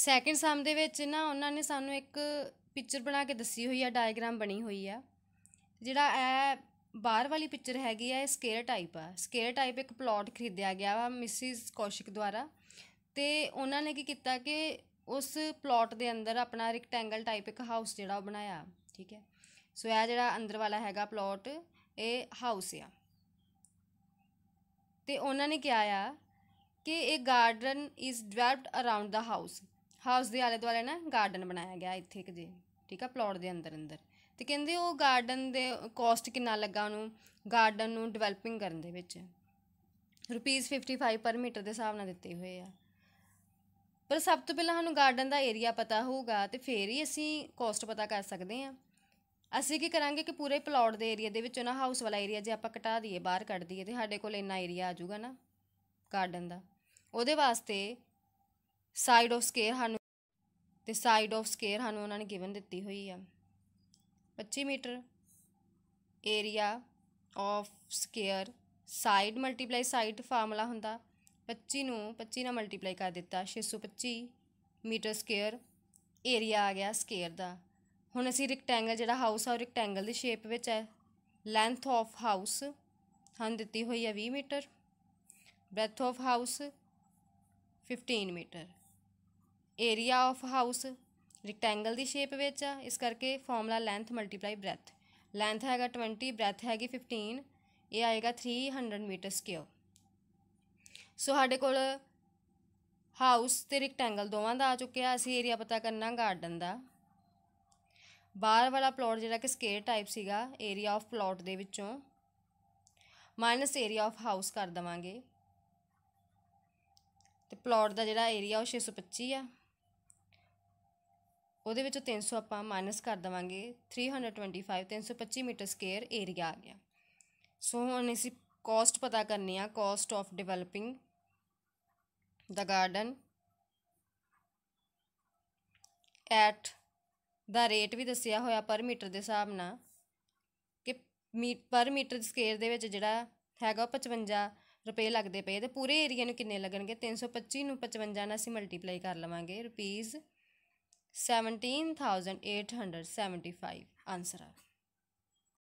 second ਸਮ ਦੇ ਵਿੱਚ ਨਾ ਉਹਨਾਂ ਨੇ ਸਾਨੂੰ ਇੱਕ ਪਿਕਚਰ ਬਣਾ ਕੇ ਦੱਸੀ ਹੋਈ ਆ ਡਾਇਗਰਾਮ ਬਣੀ ਹੋਈ ਆ ਜਿਹੜਾ ਇਹ ਬਾਹਰ ਵਾਲੀ ਪਿਕਚਰ ਹੈਗੀ ਆ ਇਹ ਸਕੇਅਰ ਟਾਈਪ ਆ ਸਕੇਅਰ ਟਾਈਪ ਇੱਕ ਪਲਾਟ ਖਰੀਦਿਆ ਗਿਆ ਵਾ ਮਿਸਿਸ ਕੌਸ਼ਿਕ ਦੁਆਰਾ ਤੇ ਉਹਨਾਂ ਨੇ ਕੀ ਕੀਤਾ ਕਿ ਉਸ ਪਲਾਟ ਦੇ ਅੰਦਰ ਆਪਣਾ ਰੈਕਟੈਂਗਲ ਟਾਈਪ ਇੱਕ ਹਾਊਸ ਜਿਹੜਾ ਉਹ ਬਣਾਇਆ ਠੀਕ ਹੈ ਸੋ ਇਹ ਜਿਹੜਾ ਅੰਦਰ ਵਾਲਾ ਹੈਗਾ ਪਲਾਟ ਇਹ ਹਾਊਸ ਆ ਤੇ ਉਹਨਾਂ ਨੇ ਕਿਹਾ ਆ ਕਿ ਇਹ garden is developed around the house house ਦੇ ਆਲੇ ਦੁਆਲੇ ਨਾ ਗਾਰਡਨ ਬਣਾਇਆ ਗਿਆ ਇੱਥੇ ਇੱਕ ਜੀ ਠੀਕ ਆ ਪਲਾਟ ਦੇ ਅੰਦਰ ਅੰਦਰ ਤੇ ਕਹਿੰਦੇ ਉਹ ਗਾਰਡਨ ਦੇ ਕੋਸਟ ਕਿੰਨਾ ਲੱਗਾ ਉਹਨੂੰ ਗਾਰਡਨ ਨੂੰ ਡਿਵੈਲਪਿੰਗ ਕਰਨ ਦੇ ਵਿੱਚ ਰੁਪੀਸ 55 ਪਰ ਮੀਟਰ ਦੇ ਹਿਸਾਬ ਨਾਲ ਦਿੱਤੇ ਹੋਏ ਆ ਪਰ ਸਭ ਤੋਂ ਪਹਿਲਾਂ ਸਾਨੂੰ ਗਾਰਡਨ ਦਾ ਏਰੀਆ ਪਤਾ ਹੋਊਗਾ ਤੇ ਫੇਰ ਹੀ ਅਸੀਂ ਕੋਸਟ ਪਤਾ ਕਰ ਸਕਦੇ ਆ ਅਸੀਂ ਕੀ ਕਰਾਂਗੇ ਕਿ ਪੂਰੇ ਪਲਾਟ ਦੇ ਏਰੀਆ ਦੇ ਵਿੱਚੋਂ ਨਾ ਹਾਊਸ ਵਾਲਾ ਏਰੀਆ ਜੇ ਆਪਾਂ ਘਟਾ ਦਈਏ ਬਾਹਰ ਕੱਢ ਦਈਏ ਤੇ ਸਾਡੇ ਕੋਲ ਇੰਨਾ ਏਰੀਆ ਆ ਜਾਊਗਾ ਨਾ ਗਾਰਡਨ ਦਾ ਉਹਦੇ ਵਾਸਤੇ ਸਾਈਡ ਆਫ ਸਕੇਅਰ ਸਾਨੂੰ ਤੇ ਸਾਈਡ ਆਫ ਸਕੇਅਰ ਸਾਨੂੰ ਉਹਨਾਂ ਨੇ ਗਿਵਨ ਦਿੱਤੀ ਹੋਈ ਆ 25 meter area of square side multiply side formula ਹੁੰਦਾ 25 ਨੂੰ 25 ਨਾਲ ਮਲਟੀਪਲਾਈ ਕਰ ਦਿੱਤਾ 625 ਮੀਟਰ ਸਕੁਅਰ ਏਰੀਆ ਆ ਗਿਆ ਸਕੁਅਰ ਦਾ ਹੁਣ ਅਸੀਂ ਰੈਕਟੈਂਗਲ ਜਿਹੜਾ ਹਾਊਸ ਆ ਉਹ ਰੈਕਟੈਂਗਲ ਦੀ ਸ਼ੇਪ ਵਿੱਚ ਹੈ ਲੈਂਥ ਆਫ ਹਾਊਸ ਹਨ ਦਿੱਤੀ ਹੋਈ ਹੈ 20 meter breadth of house 15 meter area of house rectangle ਦੀ ਸ਼ੇਪ ਵਿੱਚ ਆ ਇਸ ਕਰਕੇ formula length multiply breadth length ਹੈਗਾ 20 ਬ੍ਰੈਥ ਹੈਗੀ 15 ਇਹ ਆਏਗਾ 300 ਮੀਟਰ ਸਕੁਅਰ ਸੋ ਸਾਡੇ ਕੋਲ ਹਾਊਸ ਤੇ ਰੈਕਟੈਂਗਲ ਦੋਵਾਂ ਦਾ ਆ ਚੁੱਕਿਆ ਅਸੀਂ ਏਰੀਆ ਪਤਾ ਕਰਨਾ ਗਾਰਡਨ ਦਾ ਬਾਹਰ ਵਾਲਾ ਪਲਾਟ ਜਿਹੜਾ ਕਿ ਸਕੇਅਰ ਟਾਈਪ ਸੀਗਾ ਏਰੀਆ ਆਫ ਪਲਾਟ ਦੇ ਵਿੱਚੋਂ ਮਾਈਨਸ ਏਰੀਆ ਆਫ ਹਾਊਸ ਕਰ ਦਵਾਂਗੇ ਤੇ ਪਲਾਟ ਦਾ ਜਿਹੜਾ ਏਰੀਆ ਉਹ 625 ਆ ਉਹਦੇ ਵਿੱਚੋਂ 300 ਆਪਾਂ ਮਾਈਨਸ ਕਰ ਦਵਾਂਗੇ 325 325 ਮੀਟਰ ਸਕੁਅਰ ਏਰੀਆ ਆ ਗਿਆ ਸੋ ਹੁਣ ਅਸੀਂ ਕੋਸਟ ਪਤਾ ਕਰਨੀ ਆ cost of developing the garden at the rate ਵੀ ਦੱਸਿਆ ਹੋਇਆ ਪਰ ਮੀਟਰ ਦੇ ਹਿਸਾਬ ਨਾਲ ਕਿ ਮੀਟ ਪਰ ਮੀਟਰ ਸਕੁਅਰ ਦੇ ਵਿੱਚ ਜਿਹੜਾ ਹੈਗਾ 55 ਰੁਪਏ ਲੱਗਦੇ ਪਏ ਤੇ ਪੂਰੇ ਏਰੀਆ ਨੂੰ ਕਿੰਨੇ ਲੱਗਣਗੇ 325 ਨੂੰ 55 ਨਾਲ ਅਸੀਂ ਮਲਟੀਪਲਾਈ ਕਰ ਲਵਾਂਗੇ ਰੁਪੀਜ਼ 17,875 answer